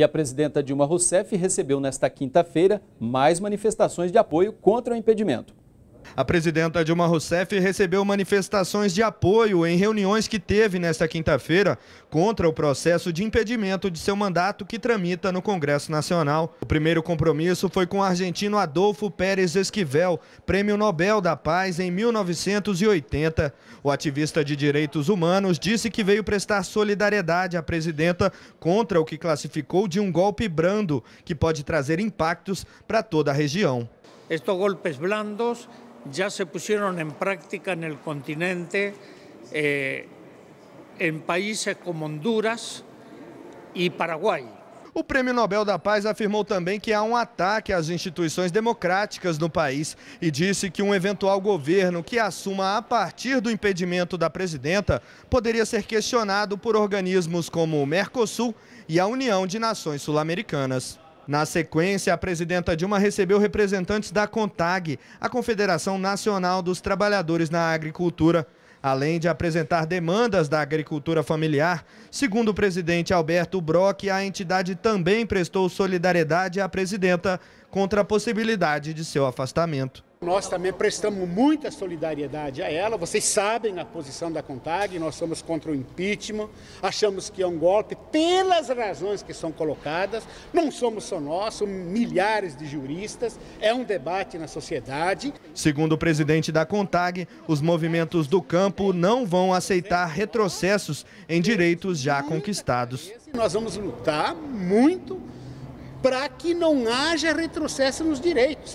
E a presidenta Dilma Rousseff recebeu nesta quinta-feira mais manifestações de apoio contra o impedimento. A presidenta Dilma Rousseff recebeu manifestações de apoio em reuniões que teve nesta quinta-feira contra o processo de impedimento de seu mandato que tramita no Congresso Nacional. O primeiro compromisso foi com o argentino Adolfo Pérez Esquivel, prêmio Nobel da Paz em 1980. O ativista de direitos humanos disse que veio prestar solidariedade à presidenta contra o que classificou de um golpe brando, que pode trazer impactos para toda a região. Estes golpes blandos ya se pusieron en práctica en el continente, eh, en países como Honduras e Paraguai. O Prêmio Nobel da Paz afirmou também que há um ataque às instituições democráticas no país e disse que um eventual governo que assuma a partir do impedimento da presidenta poderia ser questionado por organismos como o Mercosul e a União de Nações Sul-Americanas. Na sequência, a presidenta Dilma recebeu representantes da CONTAG, a Confederação Nacional dos Trabalhadores na Agricultura, além de apresentar demandas da agricultura familiar. Segundo o presidente Alberto Brock, a entidade também prestou solidariedade à presidenta contra a possibilidade de seu afastamento. Nós também prestamos muita solidariedade a ela. Vocês sabem a posição da CONTAG, nós somos contra o impeachment, achamos que é um golpe pelas razões que são colocadas. Não somos só nós, são milhares de juristas. É um debate na sociedade. Segundo o presidente da CONTAG, os movimentos do campo não vão aceitar retrocessos em direitos já conquistados. Nós vamos lutar muito para que não haja retrocesso nos direitos.